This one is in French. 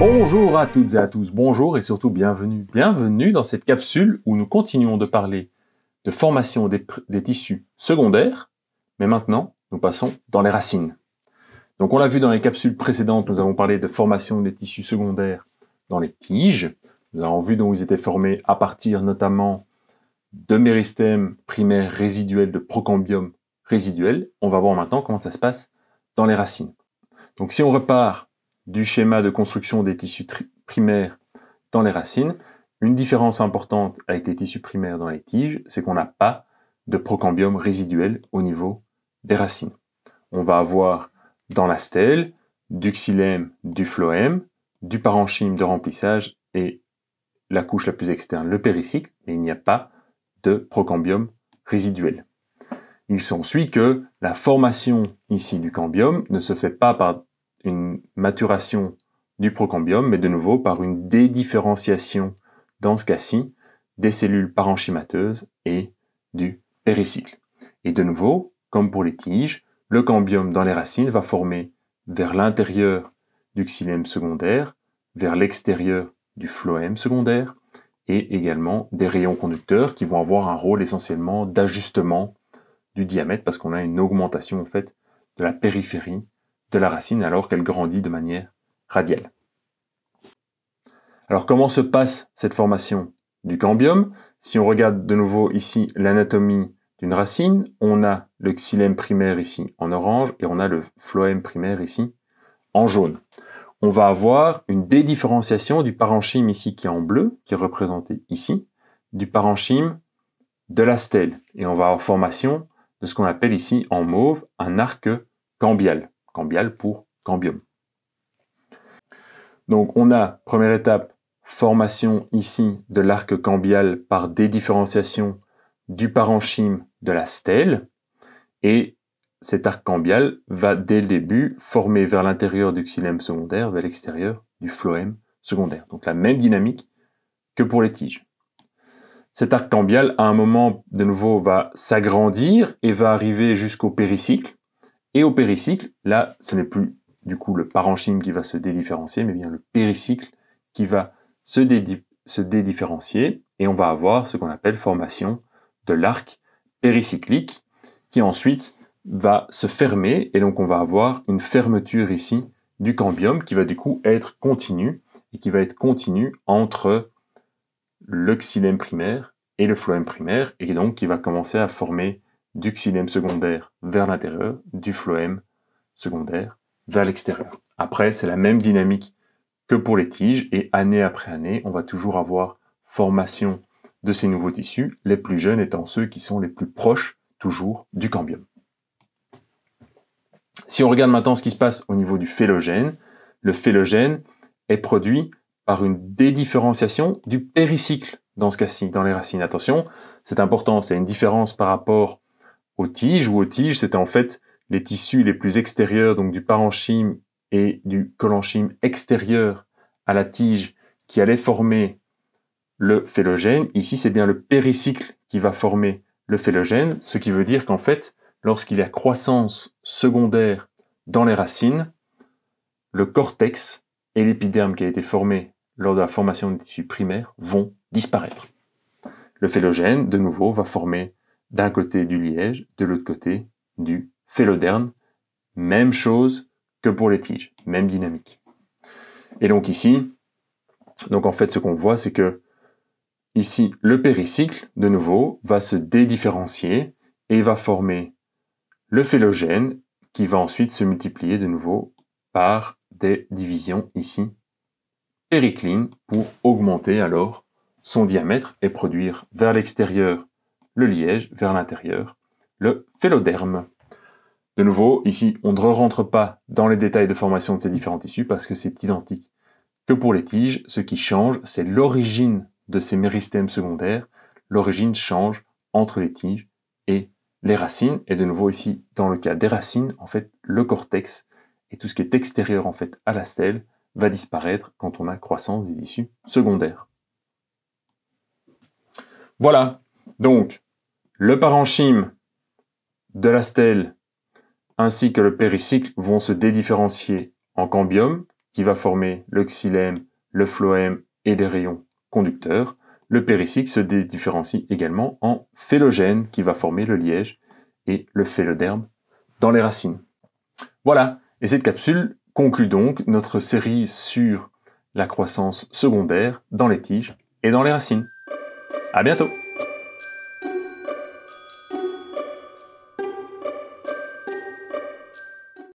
Bonjour à toutes et à tous, bonjour et surtout bienvenue. Bienvenue dans cette capsule où nous continuons de parler de formation des, tissus secondaires, mais maintenant nous passons dans les racines. Donc on l'a vu dans les capsules précédentes, nous avons parlé de formation des tissus secondaires dans les tiges. Nous avons vu dont ils étaient formés à partir notamment de méristèmes primaires résiduels, de procambium résiduel. On va voir maintenant comment ça se passe dans les racines. Donc si on repart du schéma de construction des tissus primaires dans les racines. Une différence importante avec les tissus primaires dans les tiges, c'est qu'on n'a pas de procambium résiduel au niveau des racines. On va avoir dans la stèle du xylème, du phloème, du parenchyme de remplissage et la couche la plus externe, le péricycle, mais il n'y a pas de procambium résiduel. Il s'ensuit que la formation ici du cambium ne se fait pas par une maturation du procambium, mais de nouveau par une dédifférenciation, dans ce cas-ci, des cellules parenchymateuses et du péricycle. Et de nouveau, comme pour les tiges, le cambium dans les racines va former vers l'intérieur du xylème secondaire, vers l'extérieur du phloème secondaire, et également des rayons conducteurs qui vont avoir un rôle essentiellement d'ajustement du diamètre parce qu'on a une augmentation en fait de la périphérie de la racine alors qu'elle grandit de manière radiale. Alors comment se passe cette formation du cambium Si on regarde de nouveau ici l'anatomie d'une racine, on a le xylème primaire ici en orange et on a le phloème primaire ici en jaune. On va avoir une dédifférenciation du parenchyme ici qui est en bleu, qui est représenté ici, du parenchyme de la stèle. Et on va avoir formation de ce qu'on appelle ici en mauve un arc cambial cambial pour cambium. Donc on a, première étape, formation ici de l'arc cambial par dédifférenciation du parenchyme de la stèle. Et cet arc cambial va dès le début former vers l'intérieur du xylème secondaire, vers l'extérieur du phloème secondaire. Donc la même dynamique que pour les tiges. Cet arc cambial, à un moment, de nouveau, va s'agrandir et va arriver jusqu'au péricycle, et au péricycle, là, ce n'est plus du coup le parenchyme qui va se dédifférencier, mais bien le péricycle qui va se, dédifférencier, et on va avoir ce qu'on appelle formation de l'arc péricyclique, qui ensuite va se fermer, et donc on va avoir une fermeture ici du cambium qui va du coup être continue, et qui va être continue entre le xylème primaire et le phloème primaire, et donc qui va commencer à former du xylème secondaire vers l'intérieur, du phloème secondaire vers l'extérieur. Après, c'est la même dynamique que pour les tiges et année après année, on va toujours avoir formation de ces nouveaux tissus, les plus jeunes étant ceux qui sont les plus proches toujours du cambium. Si on regarde maintenant ce qui se passe au niveau du phélogène, le phélogène est produit par une dédifférenciation du péricycle dans ce cas-ci, dans les racines. Attention, c'est important, c'est une différence par rapport aux tiges, ou aux tiges, c'était en fait les tissus les plus extérieurs, donc du parenchyme et du colenchyme extérieur à la tige qui allait former le phélogène. Ici, c'est bien le péricycle qui va former le phélogène, ce qui veut dire qu'en fait, lorsqu'il y a croissance secondaire dans les racines, le cortex et l'épiderme qui a été formé lors de la formation des tissus primaires vont disparaître. Le phélogène, de nouveau, va former d'un côté du liège, de l'autre côté du phéloderne. Même chose que pour les tiges, même dynamique. Et donc ici, donc en fait ce qu'on voit c'est que ici le péricycle de nouveau va se dédifférencier et va former le phélogène qui va ensuite se multiplier de nouveau par des divisions ici périclines pour augmenter alors son diamètre et produire vers l'extérieur le liège vers l'intérieur, le phéloderme. De nouveau, ici, on ne rentre pas dans les détails de formation de ces différents tissus parce que c'est identique que pour les tiges. Ce qui change, c'est l'origine de ces méristèmes secondaires. L'origine change entre les tiges et les racines. Et de nouveau ici, dans le cas des racines, en fait, le cortex et tout ce qui est extérieur en fait à la stèle va disparaître quand on a croissance des tissus secondaires. Voilà. Donc, le parenchyme de la stèle ainsi que le péricycle vont se dédifférencier en cambium qui va former le xylème, le phloème et les rayons conducteurs. Le péricycle se dédifférencie également en phélogène qui va former le liège et le phéloderme dans les racines. Voilà, et cette capsule conclut donc notre série sur la croissance secondaire dans les tiges et dans les racines. À bientôt!